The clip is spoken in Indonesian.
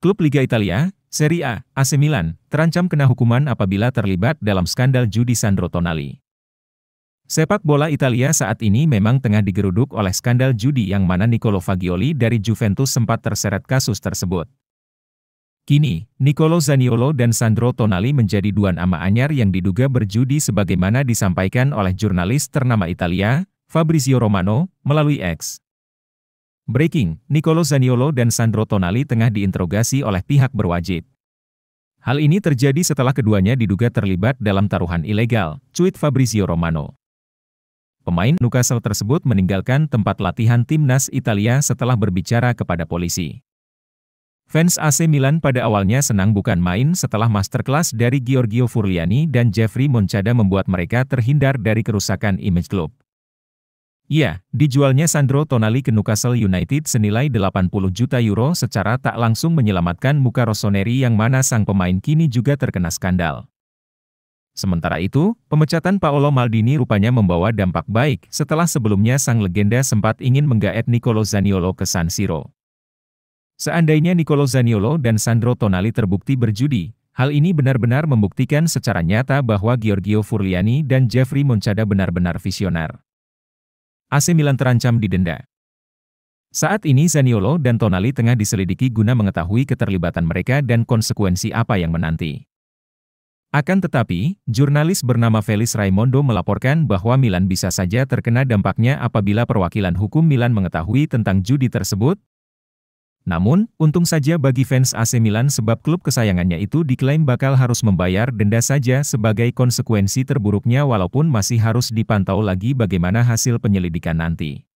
Klub Liga Italia, Serie A, AC Milan, terancam kena hukuman apabila terlibat dalam skandal judi Sandro Tonali. Sepak bola Italia saat ini memang tengah digeruduk oleh skandal judi yang mana Nicolo Fagioli dari Juventus sempat terseret kasus tersebut. Kini, Nicolo Zaniolo dan Sandro Tonali menjadi dua nama anyar yang diduga berjudi sebagaimana disampaikan oleh jurnalis ternama Italia, Fabrizio Romano, melalui X. Breaking, Nicolo Zaniolo dan Sandro Tonali tengah diinterogasi oleh pihak berwajib. Hal ini terjadi setelah keduanya diduga terlibat dalam taruhan ilegal, cuit Fabrizio Romano. Pemain Newcastle tersebut meninggalkan tempat latihan timnas Italia setelah berbicara kepada polisi. Fans AC Milan pada awalnya senang bukan main setelah masterclass dari Giorgio Furliani dan Jeffrey Moncada membuat mereka terhindar dari kerusakan image klub. Ya, dijualnya Sandro Tonali ke Newcastle United senilai 80 juta euro secara tak langsung menyelamatkan muka Rossoneri yang mana sang pemain kini juga terkena skandal. Sementara itu, pemecatan Paolo Maldini rupanya membawa dampak baik setelah sebelumnya sang legenda sempat ingin menggaet Nicolo Zaniolo ke San Siro. Seandainya Nicolo Zaniolo dan Sandro Tonali terbukti berjudi, hal ini benar-benar membuktikan secara nyata bahwa Giorgio Furliani dan Jeffrey Moncada benar-benar visioner. AC Milan terancam didenda. Saat ini Zaniolo dan Tonali tengah diselidiki guna mengetahui keterlibatan mereka dan konsekuensi apa yang menanti. Akan tetapi, jurnalis bernama Felis Raimondo melaporkan bahwa Milan bisa saja terkena dampaknya apabila perwakilan hukum Milan mengetahui tentang judi tersebut, namun, untung saja bagi fans AC Milan sebab klub kesayangannya itu diklaim bakal harus membayar denda saja sebagai konsekuensi terburuknya walaupun masih harus dipantau lagi bagaimana hasil penyelidikan nanti.